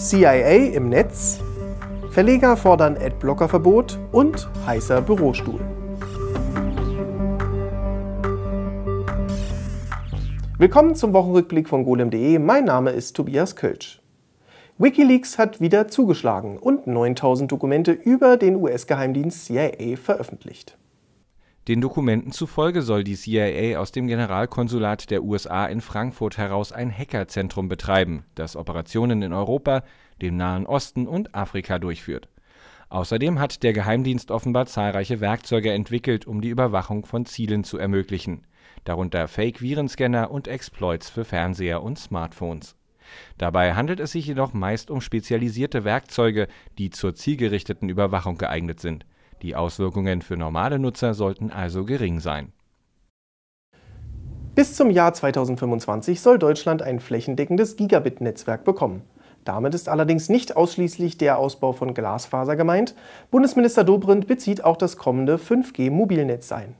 CIA im Netz, Verleger fordern Adblockerverbot und heißer Bürostuhl. Willkommen zum Wochenrückblick von golem.de. Mein Name ist Tobias Kölsch. Wikileaks hat wieder zugeschlagen und 9000 Dokumente über den US-Geheimdienst CIA veröffentlicht. Den Dokumenten zufolge soll die CIA aus dem Generalkonsulat der USA in Frankfurt heraus ein Hackerzentrum betreiben, das Operationen in Europa, dem Nahen Osten und Afrika durchführt. Außerdem hat der Geheimdienst offenbar zahlreiche Werkzeuge entwickelt, um die Überwachung von Zielen zu ermöglichen, darunter Fake-Virenscanner und Exploits für Fernseher und Smartphones. Dabei handelt es sich jedoch meist um spezialisierte Werkzeuge, die zur zielgerichteten Überwachung geeignet sind die Auswirkungen für normale Nutzer sollten also gering sein. Bis zum Jahr 2025 soll Deutschland ein flächendeckendes Gigabit-Netzwerk bekommen. Damit ist allerdings nicht ausschließlich der Ausbau von Glasfaser gemeint. Bundesminister Dobrindt bezieht auch das kommende 5G-Mobilnetz ein.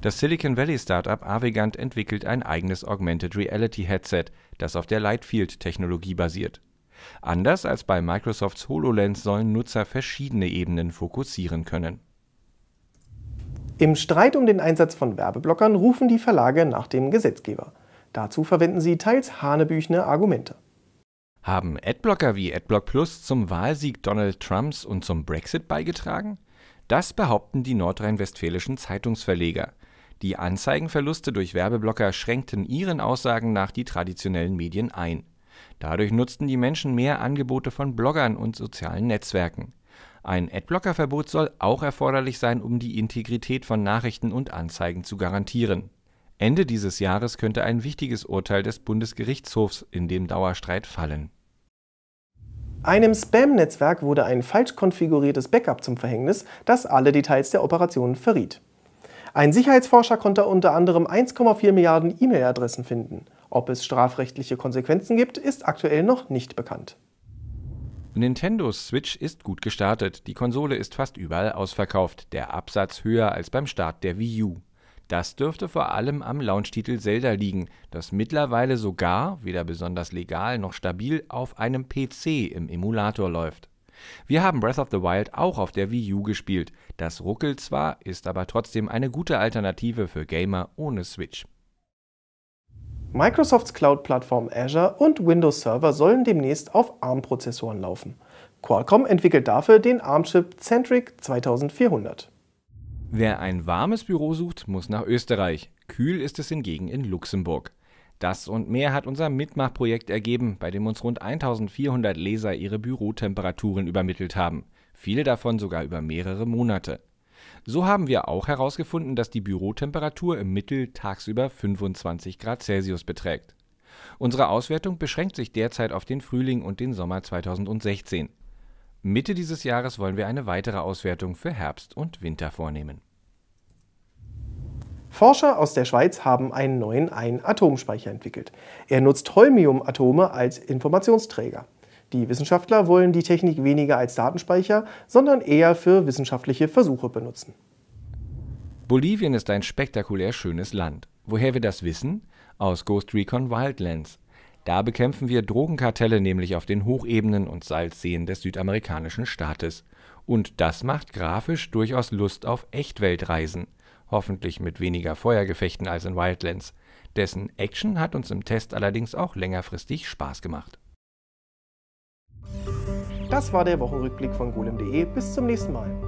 Das Silicon Valley Startup Avegant entwickelt ein eigenes Augmented Reality Headset, das auf der Lightfield-Technologie basiert. Anders als bei Microsofts HoloLens sollen Nutzer verschiedene Ebenen fokussieren können. Im Streit um den Einsatz von Werbeblockern rufen die Verlage nach dem Gesetzgeber. Dazu verwenden sie teils hanebüchene Argumente. Haben Adblocker wie Adblock Plus zum Wahlsieg Donald Trumps und zum Brexit beigetragen? Das behaupten die nordrhein-westfälischen Zeitungsverleger. Die Anzeigenverluste durch Werbeblocker schränkten ihren Aussagen nach die traditionellen Medien ein. Dadurch nutzten die Menschen mehr Angebote von Bloggern und sozialen Netzwerken. Ein Adblocker-Verbot soll auch erforderlich sein, um die Integrität von Nachrichten und Anzeigen zu garantieren. Ende dieses Jahres könnte ein wichtiges Urteil des Bundesgerichtshofs in dem Dauerstreit fallen. Einem Spam-Netzwerk wurde ein falsch konfiguriertes Backup zum Verhängnis, das alle Details der Operationen verriet. Ein Sicherheitsforscher konnte unter anderem 1,4 Milliarden E-Mail-Adressen finden. Ob es strafrechtliche Konsequenzen gibt, ist aktuell noch nicht bekannt. Nintendo's Switch ist gut gestartet. Die Konsole ist fast überall ausverkauft, der Absatz höher als beim Start der Wii U. Das dürfte vor allem am Launch-Titel Zelda liegen, das mittlerweile sogar, weder besonders legal noch stabil, auf einem PC im Emulator läuft. Wir haben Breath of the Wild auch auf der Wii U gespielt. Das ruckelt zwar, ist aber trotzdem eine gute Alternative für Gamer ohne Switch. Microsofts Cloud-Plattform Azure und Windows Server sollen demnächst auf ARM-Prozessoren laufen. Qualcomm entwickelt dafür den ARM-Chip Centric 2400. Wer ein warmes Büro sucht, muss nach Österreich. Kühl ist es hingegen in Luxemburg. Das und mehr hat unser Mitmachprojekt ergeben, bei dem uns rund 1400 Leser ihre Bürotemperaturen übermittelt haben, viele davon sogar über mehrere Monate. So haben wir auch herausgefunden, dass die Bürotemperatur im Mittel tagsüber 25 Grad Celsius beträgt. Unsere Auswertung beschränkt sich derzeit auf den Frühling und den Sommer 2016. Mitte dieses Jahres wollen wir eine weitere Auswertung für Herbst und Winter vornehmen. Forscher aus der Schweiz haben einen neuen Ein-Atomspeicher entwickelt. Er nutzt Holmium-Atome als Informationsträger. Die Wissenschaftler wollen die Technik weniger als Datenspeicher, sondern eher für wissenschaftliche Versuche benutzen. Bolivien ist ein spektakulär schönes Land. Woher wir das wissen? Aus Ghost Recon Wildlands. Da bekämpfen wir Drogenkartelle nämlich auf den Hochebenen und Salzseen des südamerikanischen Staates. Und das macht grafisch durchaus Lust auf Echtweltreisen hoffentlich mit weniger Feuergefechten als in Wildlands. Dessen Action hat uns im Test allerdings auch längerfristig Spaß gemacht. Das war der Wochenrückblick von golem.de. Bis zum nächsten Mal.